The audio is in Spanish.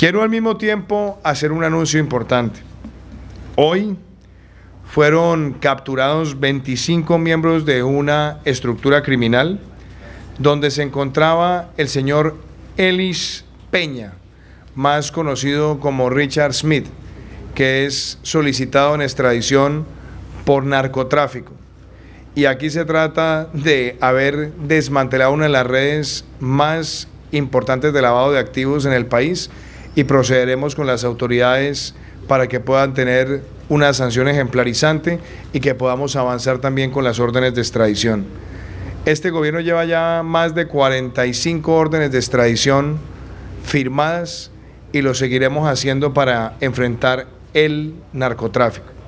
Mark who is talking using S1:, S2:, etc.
S1: Quiero al mismo tiempo hacer un anuncio importante. Hoy fueron capturados 25 miembros de una estructura criminal donde se encontraba el señor Ellis Peña, más conocido como Richard Smith, que es solicitado en extradición por narcotráfico. Y aquí se trata de haber desmantelado una de las redes más importantes de lavado de activos en el país y procederemos con las autoridades para que puedan tener una sanción ejemplarizante y que podamos avanzar también con las órdenes de extradición. Este gobierno lleva ya más de 45 órdenes de extradición firmadas y lo seguiremos haciendo para enfrentar el narcotráfico.